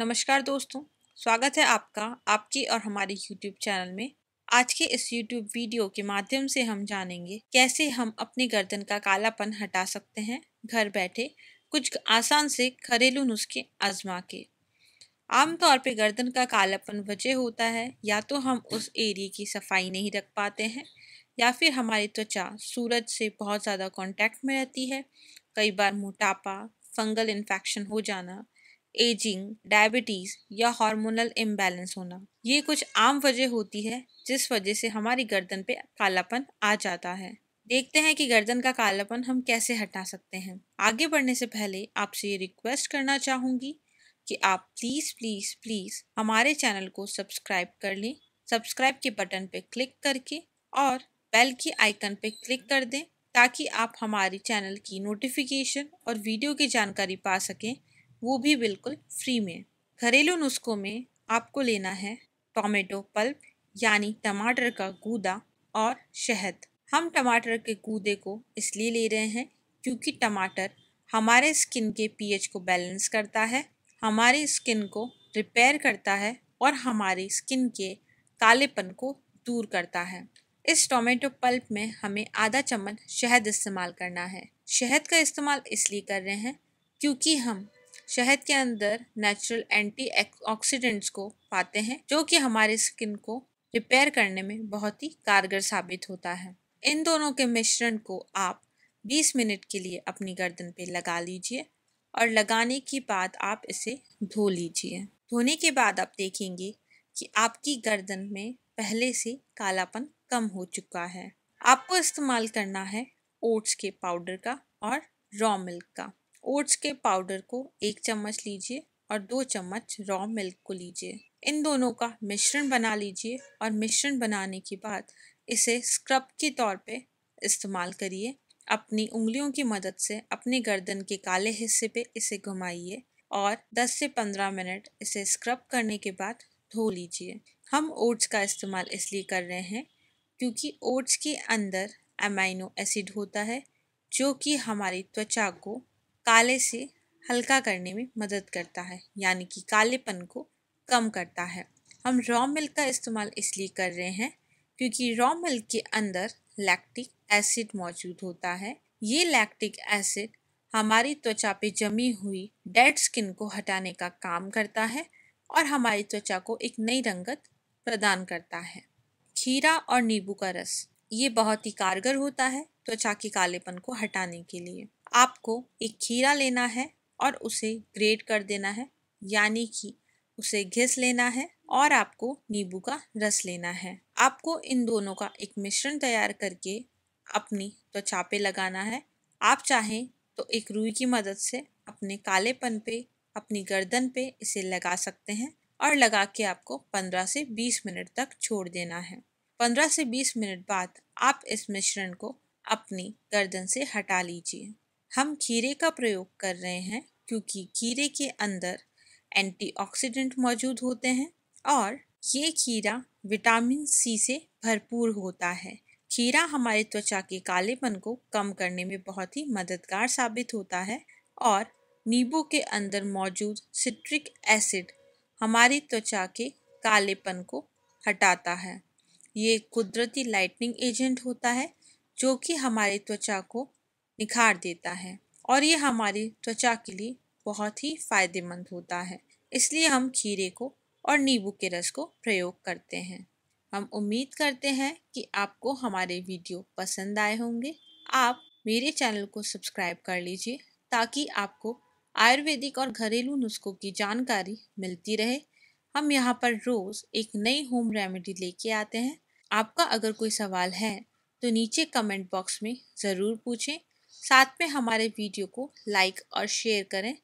नमस्कार दोस्तों स्वागत है आपका आपकी और हमारे YouTube चैनल में आज के इस YouTube वीडियो के माध्यम से हम जानेंगे कैसे हम अपनी गर्दन का कालापन हटा सकते हैं घर बैठे कुछ आसान से घरेलू नुस्खे आजमा के आमतौर पर गर्दन का कालापन वजह होता है या तो हम उस एरिए की सफाई नहीं रख पाते हैं या फिर हमारी त्वचा सूरज से बहुत ज़्यादा कॉन्टैक्ट में रहती है कई बार मोटापा फंगल इन्फेक्शन हो जाना एजिंग डायबिटीज़ या हार्मोनल इम्बैलेंस होना ये कुछ आम वजह होती है जिस वजह से हमारी गर्दन पे कालापन आ जाता है देखते हैं कि गर्दन का कालापन हम कैसे हटा सकते हैं आगे बढ़ने से पहले आपसे ये रिक्वेस्ट करना चाहूँगी कि आप प्लीज़ प्लीज़ प्लीज़ हमारे चैनल को सब्सक्राइब कर लें सब्सक्राइब के बटन पर क्लिक करके और बेल की आइकन पर क्लिक कर दें ताकि आप हमारे चैनल की नोटिफिकेशन और वीडियो की जानकारी पा सकें वो भी बिल्कुल फ्री में घरेलू नुस्खों में आपको लेना है टोमेटो पल्प यानी टमाटर का गूदा और शहद हम टमाटर के गूदे को इसलिए ले रहे हैं क्योंकि टमाटर हमारे स्किन के पीएच को बैलेंस करता है हमारी स्किन को रिपेयर करता है और हमारी स्किन के कालेपन को दूर करता है इस टोमेटो पल्प में हमें आधा चम्मच शहद इस्तेमाल करना है शहद का इस्तेमाल इसलिए कर रहे हैं क्योंकि हम शहद के अंदर नेचुरल एंटी ऑक्सीडेंट्स को पाते हैं जो कि हमारे स्किन को रिपेयर करने में बहुत ही कारगर साबित होता है इन दोनों के मिश्रण को आप 20 मिनट के लिए अपनी गर्दन पे लगा लीजिए और लगाने के बाद आप इसे धो लीजिए धोने के बाद आप देखेंगे कि आपकी गर्दन में पहले से कालापन कम हो चुका है आपको इस्तेमाल करना है ओट्स के पाउडर का और रॉ मिल्क का ओट्स के पाउडर को एक चम्मच लीजिए और दो चम्मच रॉ मिल्क को लीजिए इन दोनों का मिश्रण बना लीजिए और मिश्रण बनाने के बाद इसे स्क्रब के तौर पे इस्तेमाल करिए अपनी उंगलियों की मदद से अपने गर्दन के काले हिस्से पे इसे घुमाइए और 10 से 15 मिनट इसे स्क्रब करने के बाद धो लीजिए हम ओट्स का इस्तेमाल इसलिए कर रहे हैं क्योंकि ओट्स के अंदर अमाइनो एसिड होता है जो कि हमारी त्वचा को काले से हल्का करने में मदद करता है यानी कि कालेपन को कम करता है हम रॉ मिल्क का इस्तेमाल इसलिए कर रहे हैं क्योंकि रॉ मिल्क के अंदर लैक्टिक एसिड मौजूद होता है ये लैक्टिक एसिड हमारी त्वचा पे जमी हुई डेड स्किन को हटाने का काम करता है और हमारी त्वचा को एक नई रंगत प्रदान करता है खीरा और नींबू का रस ये बहुत ही कारगर होता है त्वचा के कालेपन को हटाने के लिए आपको एक खीरा लेना है और उसे ग्रेट कर देना है यानी कि उसे घिस लेना है और आपको नींबू का रस लेना है आपको इन दोनों का एक मिश्रण तैयार करके अपनी त्वचा पे लगाना है आप चाहें तो एक रुई की मदद से अपने कालेपन पे अपनी गर्दन पे इसे लगा सकते हैं और लगा के आपको 15 से 20 मिनट तक छोड़ देना है 15 से 20 मिनट बाद आप इस मिश्रण को अपनी गर्दन से हटा लीजिए हम खीरे का प्रयोग कर रहे हैं क्योंकि खीरे के अंदर एंटीऑक्सीडेंट मौजूद होते हैं और ये खीरा विटामिन सी से भरपूर होता है खीरा हमारे त्वचा के कालेपन को कम करने में बहुत ही मददगार साबित होता है और नींबू के अंदर मौजूद सिट्रिक एसिड हमारी त्वचा के कालेपन को हटाता है ये कुदरती लाइटनिंग एजेंट होता है जो कि हमारी त्वचा को निखार देता है और ये हमारी त्वचा के लिए बहुत ही फायदेमंद होता है इसलिए हम खीरे को और नींबू के रस को प्रयोग करते हैं हम उम्मीद करते हैं कि आपको हमारे वीडियो पसंद आए होंगे आप मेरे चैनल को सब्सक्राइब कर लीजिए ताकि आपको आयुर्वेदिक और घरेलू नुस्खों की जानकारी मिलती रहे हम यहाँ पर रोज़ एक नई होम रेमेडी लेके आते हैं आपका अगर कोई सवाल है तो नीचे कमेंट बॉक्स में ज़रूर पूछें साथ में हमारे वीडियो को लाइक और शेयर करें